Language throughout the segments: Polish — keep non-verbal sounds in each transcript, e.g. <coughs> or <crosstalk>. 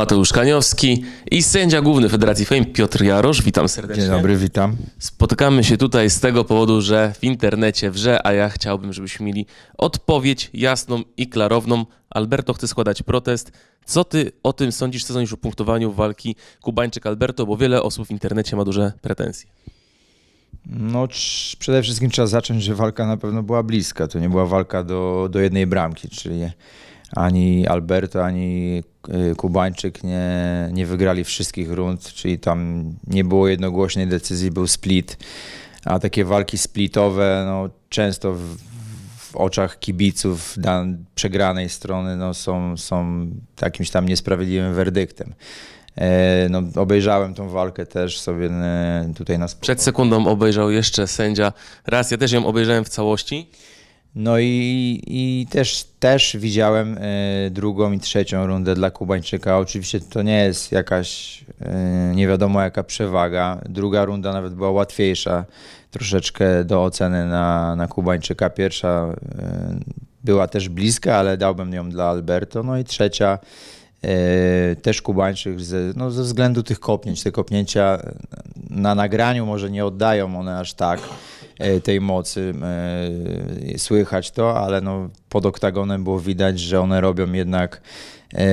Mateusz Kaniowski i sędzia główny Federacji Fame Piotr Jarosz. Witam serdecznie. Dzień dobry, witam. Spotykamy się tutaj z tego powodu, że w internecie wrze, a ja chciałbym, żebyśmy mieli odpowiedź jasną i klarowną. Alberto chce składać protest. Co ty o tym sądzisz, co sądzisz o punktowaniu walki Kubańczyk Alberto, bo wiele osób w internecie ma duże pretensje. No, przede wszystkim trzeba zacząć, że walka na pewno była bliska. To nie była walka do, do jednej bramki, czyli ani Alberto, ani y, Kubańczyk nie, nie wygrali wszystkich rund, czyli tam nie było jednogłośnej decyzji, był split. A takie walki splitowe no, często w, w oczach kibiców dan, przegranej strony no, są, są jakimś tam niesprawiedliwym werdyktem. E, no, obejrzałem tą walkę też sobie e, tutaj na spokojnie. Przed sekundą obejrzał jeszcze sędzia. Raz, ja też ją obejrzałem w całości. No i, i też, też widziałem e, drugą i trzecią rundę dla Kubańczyka. Oczywiście to nie jest jakaś e, nie wiadomo jaka przewaga. Druga runda nawet była łatwiejsza troszeczkę do oceny na, na Kubańczyka. Pierwsza e, była też bliska, ale dałbym ją dla Alberto. No i trzecia też Kubańczyk ze, no ze względu tych kopnięć. Te kopnięcia na nagraniu może nie oddają one aż tak. E, tej mocy. E, słychać to, ale no, pod oktagonem było widać, że one robią jednak e,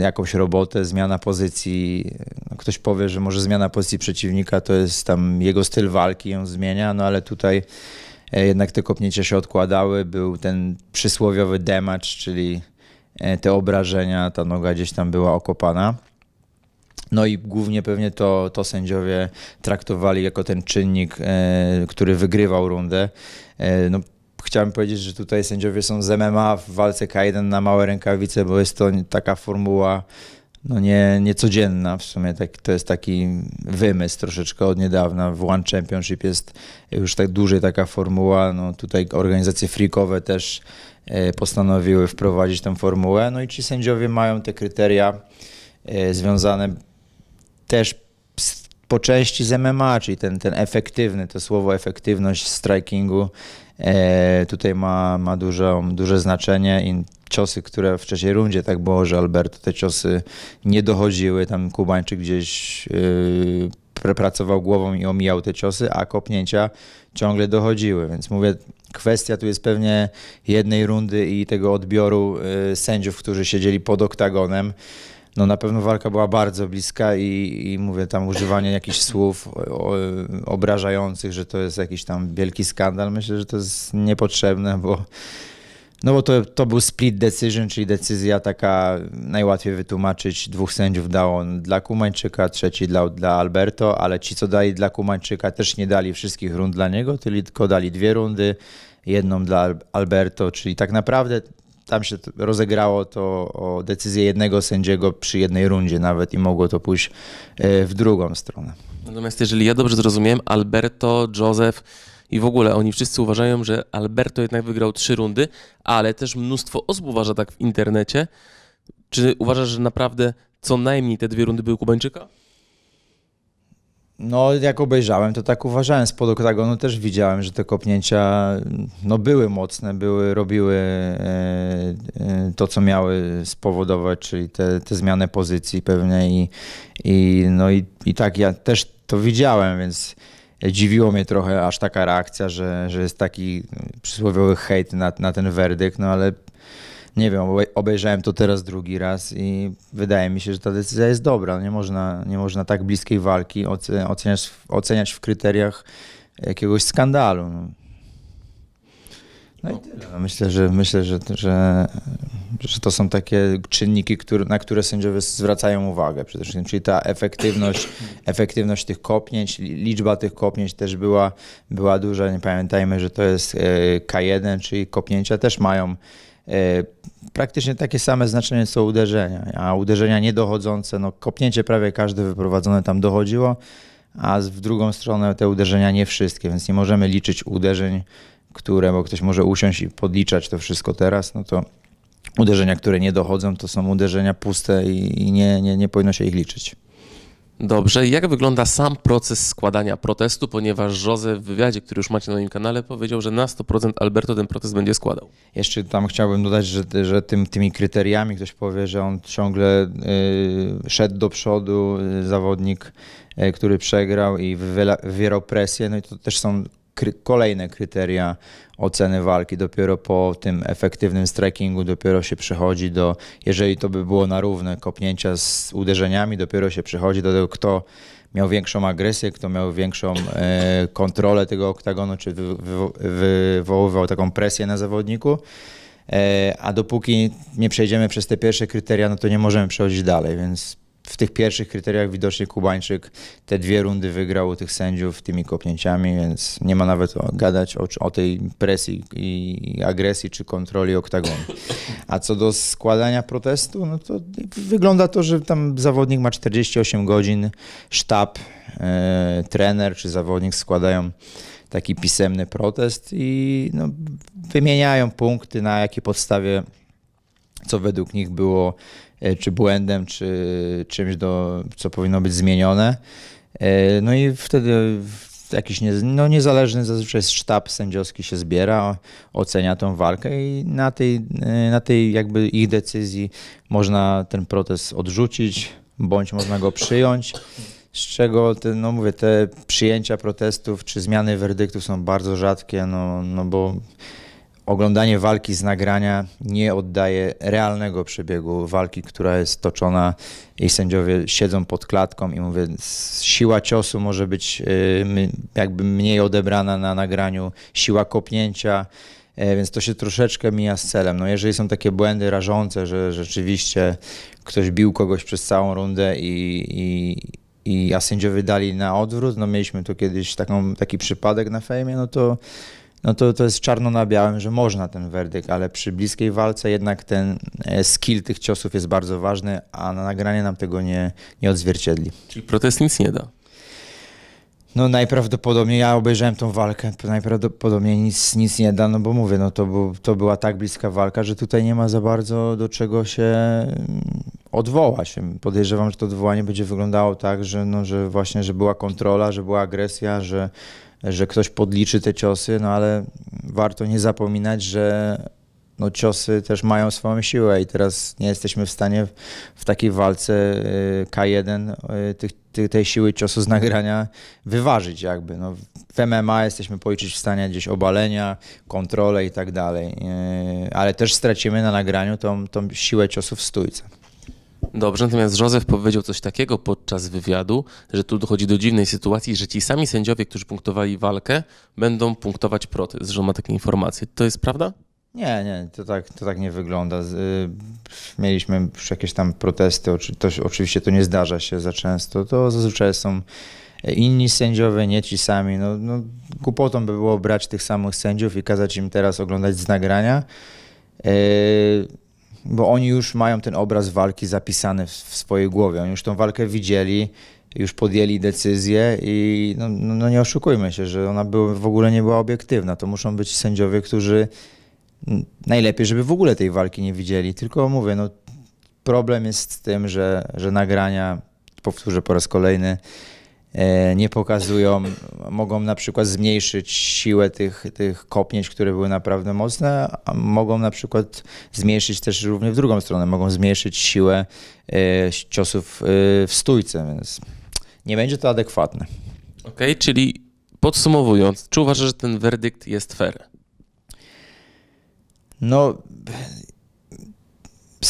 jakąś robotę, zmiana pozycji. No, ktoś powie, że może zmiana pozycji przeciwnika to jest tam jego styl walki, ją zmienia, no ale tutaj jednak te kopnięcia się odkładały. Był ten przysłowiowy demacz, czyli te obrażenia, ta noga gdzieś tam była okopana. No i głównie pewnie to, to sędziowie traktowali jako ten czynnik, e, który wygrywał rundę. E, no, chciałem powiedzieć, że tutaj sędziowie są z MMA w walce K1 na małe rękawice, bo jest to taka formuła no nie, niecodzienna w sumie, tak, to jest taki wymysł troszeczkę od niedawna. W One Championship jest już tak dłużej taka formuła, no tutaj organizacje freakowe też e, postanowiły wprowadzić tę formułę, no i ci sędziowie mają te kryteria związane też po części z MMA, czyli ten, ten efektywny, to słowo efektywność strikingu e, tutaj ma, ma duże duże znaczenie i ciosy, które w czasie rundzie tak było, że Alberto te ciosy nie dochodziły, tam Kubańczyk gdzieś e, głową i omijał te ciosy, a kopnięcia ciągle dochodziły, więc mówię, kwestia tu jest pewnie jednej rundy i tego odbioru e, sędziów, którzy siedzieli pod oktagonem, no na pewno walka była bardzo bliska i, i mówię tam używanie jakichś słów o, obrażających, że to jest jakiś tam wielki skandal, myślę, że to jest niepotrzebne, bo no bo to, to był split decision, czyli decyzja taka najłatwiej wytłumaczyć. Dwóch sędziów dał on dla Kumańczyka, trzeci dla, dla Alberto, ale ci, co dali dla Kumańczyka, też nie dali wszystkich rund dla niego, tylko dali dwie rundy, jedną dla Alberto, czyli tak naprawdę tam się rozegrało to o decyzję jednego sędziego przy jednej rundzie nawet i mogło to pójść e, w drugą stronę. Natomiast jeżeli ja dobrze zrozumiałem, Alberto, Joseph i w ogóle oni wszyscy uważają, że Alberto jednak wygrał trzy rundy, ale też mnóstwo osób uważa tak w internecie. Czy uważasz, że naprawdę co najmniej te dwie rundy były Kubańczyka? No, jak obejrzałem, to tak uważałem. Spod oktagonu też widziałem, że te kopnięcia no, były mocne, były, robiły e, e, to, co miały spowodować, czyli te, te zmiany pozycji pewnie i, i, no, i, i tak ja też to widziałem, więc dziwiło mnie trochę aż taka reakcja, że, że jest taki przysłowiowy hejt na, na ten werdykt, no ale nie wiem, obejrzałem to teraz drugi raz i wydaje mi się, że ta decyzja jest dobra. Nie można, nie można tak bliskiej walki oceniać, oceniać w kryteriach jakiegoś skandalu. No, no i tyle. No, myślę, że, myślę że, że, że to są takie czynniki, które, na które sędziowie zwracają uwagę przede wszystkim, czyli ta efektywność, <coughs> efektywność tych kopnięć, liczba tych kopnięć też była, była duża. Nie pamiętajmy, że to jest e, K1, czyli kopnięcia też mają E, praktycznie takie same znaczenie co uderzenia, a uderzenia niedochodzące, no kopnięcie prawie każde wyprowadzone tam dochodziło, a w drugą stronę te uderzenia nie wszystkie, więc nie możemy liczyć uderzeń, które, bo ktoś może usiąść i podliczać to wszystko teraz, no to uderzenia, które nie dochodzą, to są uderzenia puste i nie, nie, nie powinno się ich liczyć. Dobrze, jak wygląda sam proces składania protestu, ponieważ Jose w wywiadzie, który już macie na moim kanale, powiedział, że na 100% Alberto ten protest będzie składał. Jeszcze tam chciałbym dodać, że, że tym, tymi kryteriami ktoś powie, że on ciągle y, szedł do przodu, y, zawodnik, y, który przegrał i wywierał presję, no i to też są kry kolejne kryteria oceny walki. Dopiero po tym efektywnym strikingu dopiero się przechodzi do, jeżeli to by było na równe kopnięcia z uderzeniami, dopiero się przechodzi do tego, kto miał większą agresję, kto miał większą e, kontrolę tego oktagonu, czy wy, wy, wywoływał taką presję na zawodniku. E, a dopóki nie przejdziemy przez te pierwsze kryteria, no to nie możemy przechodzić dalej, więc w tych pierwszych kryteriach widocznie Kubańczyk te dwie rundy wygrał u tych sędziów tymi kopnięciami, więc nie ma nawet o, gadać o, o, tej presji i agresji czy kontroli oktagonu. A co do składania protestu, no to wygląda to, że tam zawodnik ma 48 godzin, sztab, e, trener czy zawodnik składają taki pisemny protest i no, wymieniają punkty, na jakiej podstawie co według nich było E, czy błędem, czy czymś, do, co powinno być zmienione. E, no i wtedy jakiś nie, no niezależny zazwyczaj sztab sędziowski się zbiera, ocenia tą walkę i na tej, e, na tej jakby ich decyzji można ten protest odrzucić, bądź można go przyjąć. Z czego, te, no mówię, te przyjęcia protestów czy zmiany werdyktów są bardzo rzadkie, no, no bo oglądanie walki z nagrania nie oddaje realnego przebiegu walki, która jest toczona i sędziowie siedzą pod klatką i mówię, siła ciosu może być y, jakby mniej odebrana na nagraniu, siła kopnięcia, y, więc to się troszeczkę mija z celem. No jeżeli są takie błędy rażące, że rzeczywiście ktoś bił kogoś przez całą rundę i, i i a sędziowie dali na odwrót, no mieliśmy tu kiedyś taką, taki przypadek na fejmie, no to no to, to jest czarno na białym, że można ten werdykt, ale przy bliskiej walce jednak ten e, skill tych ciosów jest bardzo ważny, a na nagranie nam tego nie, nie odzwierciedli. Czyli protest nic nie da. No najprawdopodobniej, ja obejrzałem tą walkę, najprawdopodobniej nic, nic nie da, no bo mówię, no to, był, to była tak bliska walka, że tutaj nie ma za bardzo do czego się mm, odwołać. Podejrzewam, że to odwołanie będzie wyglądało tak, że, no, że właśnie, że była kontrola, że była agresja, że że ktoś podliczy te ciosy, no ale warto nie zapominać, że no, ciosy też mają swoją siłę i teraz nie jesteśmy w stanie w, w takiej walce y, K1 y, tych, tej siły ciosu z nagrania wyważyć jakby. No, w MMA jesteśmy policzyć w stanie gdzieś obalenia, kontrolę i tak dalej, y, ale też stracimy na nagraniu tą, tą siłę ciosów w stójce. Dobrze, natomiast Józef powiedział coś takiego podczas wywiadu, że tu dochodzi do dziwnej sytuacji, że ci sami sędziowie, którzy punktowali walkę, będą punktować protest, że on ma takie informacje. To jest prawda? Nie, nie, to tak, to tak nie wygląda. Y, mieliśmy już jakieś tam protesty, to, oczywiście to nie zdarza się za często, to zazwyczaj są inni sędziowie, nie ci sami. No, no, głupotą by było brać tych samych sędziów i kazać im teraz oglądać z nagrania. Yy bo oni już mają ten obraz walki zapisany w, w swojej głowie. Oni już tą walkę widzieli, już podjęli decyzję i no, no, no nie oszukujmy się, że ona był w ogóle nie była obiektywna. To muszą być sędziowie, którzy najlepiej, żeby w ogóle tej walki nie widzieli. Tylko mówię, no problem jest z tym, że, że nagrania, powtórzę po raz kolejny, E, nie pokazują, mogą na przykład zmniejszyć siłę tych, tych kopnięć, które były naprawdę mocne, a mogą na przykład zmniejszyć też również w drugą stronę, mogą zmniejszyć siłę e, ciosów e, w stójce, więc nie będzie to adekwatne. Okej, okay, czyli podsumowując, czy uważasz, że ten werdykt jest fair? No,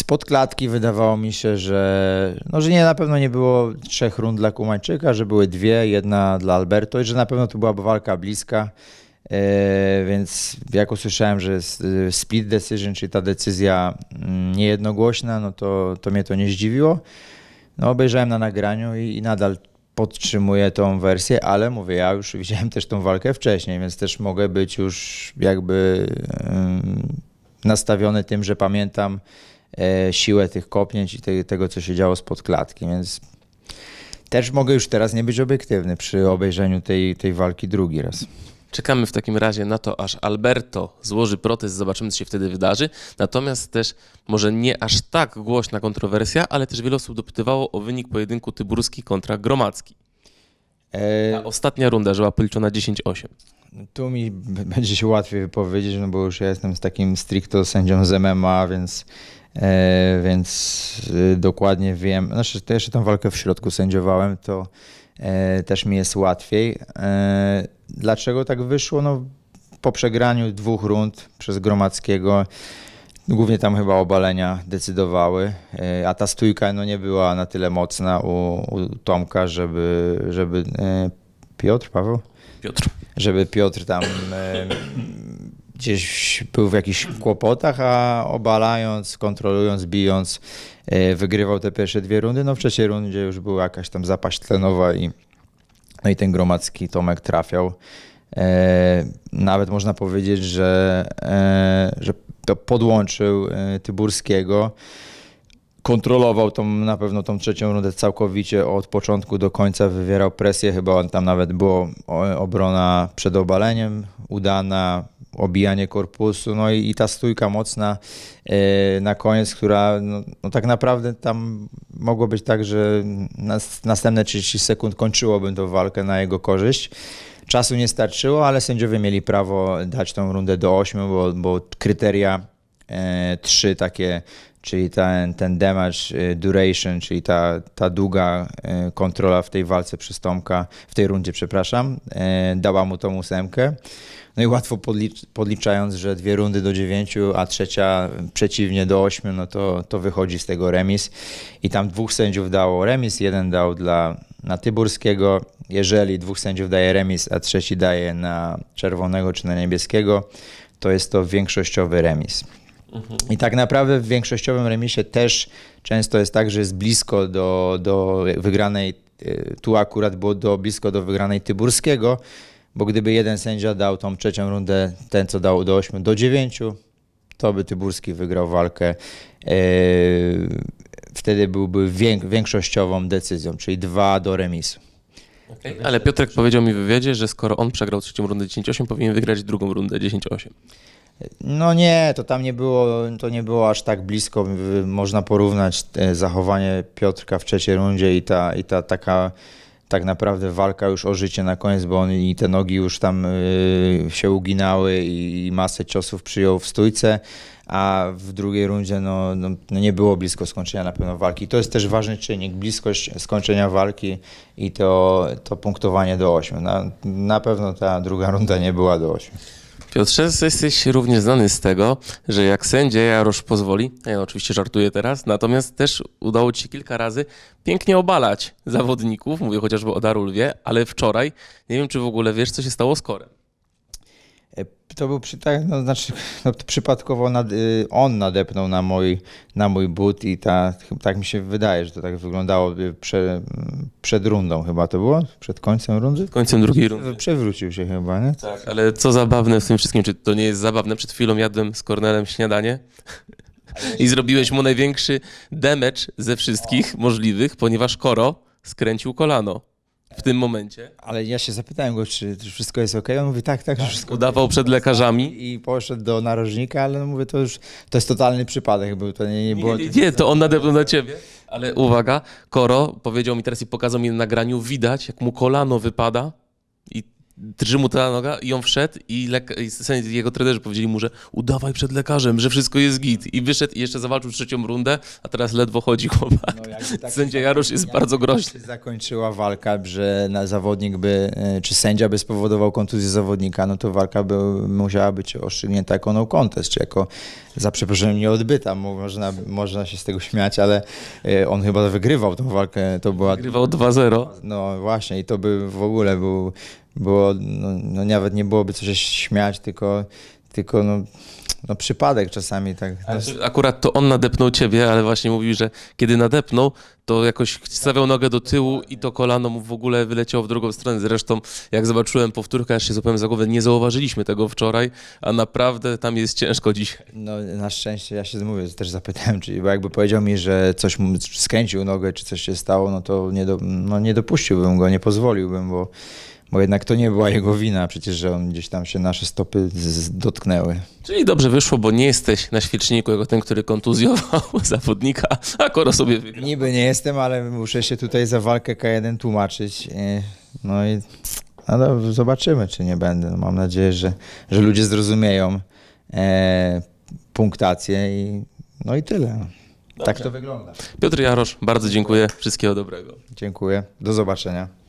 spod klatki wydawało mi się, że, no, że nie, na pewno nie było trzech rund dla Kumańczyka, że były dwie, jedna dla Alberto i że na pewno to była walka bliska. E, więc jak usłyszałem, że jest split decision, czyli ta decyzja mm, niejednogłośna, no to, to mnie to nie zdziwiło. No, obejrzałem na nagraniu i, i nadal podtrzymuję tą wersję, ale mówię, ja już widziałem też tą walkę wcześniej, więc też mogę być już jakby nastawiony tym, że pamiętam E, siłę tych kopnięć i tego, co się działo spod klatki, więc też mogę już teraz nie być obiektywny przy obejrzeniu tej, tej walki drugi raz. Czekamy w takim razie na to, aż Alberto złoży protest, zobaczymy, co się wtedy wydarzy. Natomiast też może nie aż tak głośna kontrowersja, ale też wiele osób dopytywało o wynik pojedynku Tyburski kontra Gromadzki. E, Ta ostatnia runda, że była policzona 10-8. Tu mi <laughs> będzie się łatwiej wypowiedzieć, no bo już ja jestem z takim stricto sędzią z MMA, więc E, więc y, dokładnie wiem. Znaczy, to jeszcze tą walkę w środku sędziowałem, to e, też mi jest łatwiej. E, dlaczego tak wyszło? No, po przegraniu dwóch rund przez Gromackiego głównie tam chyba obalenia decydowały, a ta stójka no, nie była na tyle mocna u, u Tomka, żeby, żeby Piotr, Paweł? Piotr. Żeby Piotr tam gdzieś był w jakichś kłopotach, a obalając, kontrolując, bijąc, e, wygrywał te pierwsze dwie rundy. No w trzeciej rundzie już była jakaś tam zapaść tlenowa i, no i ten gromadzki Tomek trafiał. E, nawet można powiedzieć, że, e, że podłączył Tyburskiego kontrolował tą, na pewno tą trzecią rundę całkowicie od początku do końca, wywierał presję, chyba tam nawet było obrona przed obaleniem udana, obijanie korpusu, no i, i ta stójka mocna e, na koniec, która no, no, tak naprawdę tam mogło być tak, że nas, następne 30 sekund kończyłoby tą walkę na jego korzyść. Czasu nie starczyło, ale sędziowie mieli prawo dać tą rundę do 8, bo, bo kryteria e, trzy takie czyli ten, ten damage y, duration, czyli ta, ta długa y, kontrola w tej walce przez Tomka, w tej rundzie, przepraszam, y, dała mu tą ósemkę. No i łatwo podlicz, podliczając, że dwie rundy do dziewięciu, a trzecia przeciwnie do ośmiu, no to, to wychodzi z tego remis. I tam dwóch sędziów dało remis, jeden dał dla na Tyburskiego. Jeżeli dwóch sędziów daje remis, a trzeci daje na czerwonego czy na niebieskiego, to jest to większościowy remis. I tak naprawdę w większościowym remisie też często jest tak, że jest blisko do, do wygranej, e, tu akurat było do, blisko do wygranej Tyburskiego, bo gdyby jeden sędzia dał tą trzecią rundę, ten co dał do 8, do 9, to by Tyburski wygrał walkę. E, wtedy byłby większościową decyzją, czyli 2 do remisu. Okay. Ale Piotrek powiedział mi w wywiadzie, że skoro on przegrał trzecią rundę 10-8, powinien wygrać drugą rundę 10-8. No nie, to tam nie było, to nie było aż tak blisko. Można porównać e, zachowanie Piotrka w trzeciej rundzie i ta, i ta taka tak naprawdę walka już o życie na koniec, bo on i te nogi już tam e, się uginały i, i masę ciosów przyjął w stójce, a w drugiej rundzie no, no, no, nie było blisko skończenia na pewno walki. To jest też ważny czynnik, bliskość skończenia walki i to, to punktowanie do 8. Na, na pewno ta druga runda nie była do 8. Piotrze, jesteś również znany z tego, że jak sędzia Jarosz pozwoli, ja oczywiście żartuję teraz, natomiast też udało ci się kilka razy pięknie obalać zawodników, mówię chociażby o Darulwie, ale wczoraj, nie wiem czy w ogóle wiesz, co się stało z Korem. E, to był tak, no, znaczy, <laughs> no, przypadkowo nad, y, on nadepnął na mój, na mój but i ta, tak mi się wydaje, że to tak wyglądało y, prze, mm, przed rundą chyba to było? Przed końcem rundy? Przed końcem drugiej rundy. Przewrócił się chyba, nie? Tak, ale co zabawne w tym wszystkim, czy to nie jest zabawne? Przed chwilą jadłem z Kornelem śniadanie <laughs> i zrobiłeś mu największy demecz ze wszystkich możliwych, ponieważ Koro skręcił kolano w tym momencie. Ale ja się zapytałem go, czy, czy wszystko jest ok. On mówi, tak, tak, tak wszystko Udawał przed lekarzami. I poszedł do narożnika, ale no mówię, to już to jest totalny przypadek był, to nie, nie było... Nie, nie, nie to on nadepnął na ciebie. Ale uwaga, Koro powiedział mi teraz i pokazał mi na nagraniu, widać jak mu kolano wypada i drży mu ta noga i on wszedł i, leka- i jego trenerzy powiedzieli mu, że udawaj przed lekarzem, że wszystko jest git. I wyszedł i jeszcze zawalczył trzecią rundę, a teraz ledwo chodzi chłopak. No, tak Sędzia Jarosz jest bardzo tak groźny. Tak się zakończyła walka, że na zawodnik by, e, czy sędzia by spowodował kontuzję zawodnika, no to walka by musiała być oszczędnięta jako no contest, czy jako za przeproszeniem nieodbyta. Można, można się z tego śmiać, ale e, on chyba wygrywał tą walkę. To była... Wygrywał 2-0. No właśnie i to by w ogóle był było, no, no nawet nie byłoby coś się śmiać, tylko, tylko no, no przypadek czasami tak. Akurat to on nadepnął ciebie, ale właśnie mówił, że kiedy nadepnął, to jakoś stawiał nogę do tyłu i to kolano mu w ogóle wyleciało w drugą stronę. Zresztą jak zobaczyłem powtórkę, aż się zupełnie za głowę, nie zauważyliśmy tego wczoraj, a naprawdę tam jest ciężko dzisiaj. No na szczęście ja się zmówię, też zapytałem, czyli bo jakby powiedział mi, że coś mu skręcił nogę, czy coś się stało, no to nie, do, no, nie dopuściłbym go, nie pozwoliłbym, bo bo jednak to nie była jego wina, przecież, że on gdzieś tam się nasze stopy dotknęły. Czyli dobrze wyszło, bo nie jesteś na świeczniku jako ten, który kontuzjował <laughs> zawodnika, a Koro sobie wygrał. Niby nie jestem, ale muszę się tutaj za walkę K1 tłumaczyć. No i no zobaczymy, czy nie będę. Mam nadzieję, że, że ludzie zrozumieją e, punktację i no i tyle. Tak dobrze. Tak to wygląda. Piotr Jarosz, bardzo dziękuję. Wszystkiego dobrego. Dziękuję. Do zobaczenia.